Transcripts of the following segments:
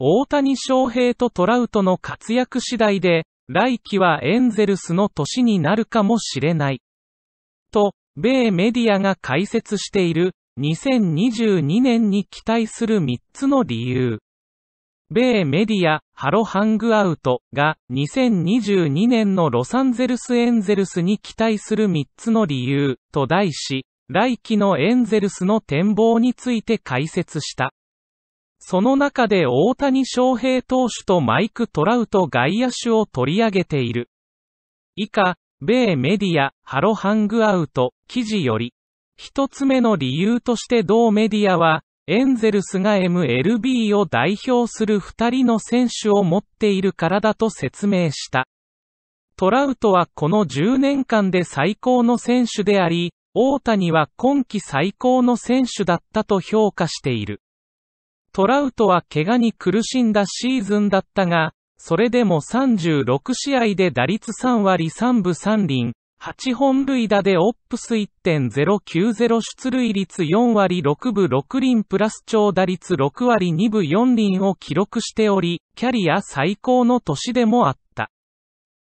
大谷翔平とトラウトの活躍次第で、来季はエンゼルスの年になるかもしれない。と、米メディアが解説している、2022年に期待する3つの理由。米メディア、ハロハングアウトが2022年のロサンゼルスエンゼルスに期待する3つの理由と題し、来季のエンゼルスの展望について解説した。その中で大谷翔平投手とマイク・トラウト外野手を取り上げている。以下、米メディア、ハロハングアウト、記事より、一つ目の理由として同メディアは、エンゼルスが MLB を代表する二人の選手を持っているからだと説明した。トラウトはこの10年間で最高の選手であり、大谷は今季最高の選手だったと評価している。トラウトは怪我に苦しんだシーズンだったが、それでも36試合で打率3割3分3厘、8本塁打でオップス1.090出塁率4割6分6厘プラス長打率6割2分4厘を記録しており、キャリア最高の年でもあった。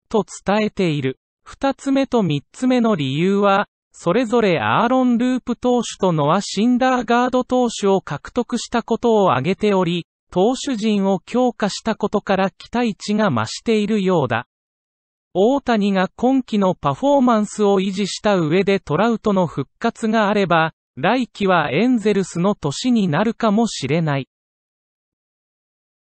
と伝えている。二つ目と三つ目の理由は、それぞれアーロン・ループ投手とノア・シンダーガード投手を獲得したことを挙げており、投手陣を強化したことから期待値が増しているようだ。大谷が今季のパフォーマンスを維持した上でトラウトの復活があれば、来季はエンゼルスの年になるかもしれない。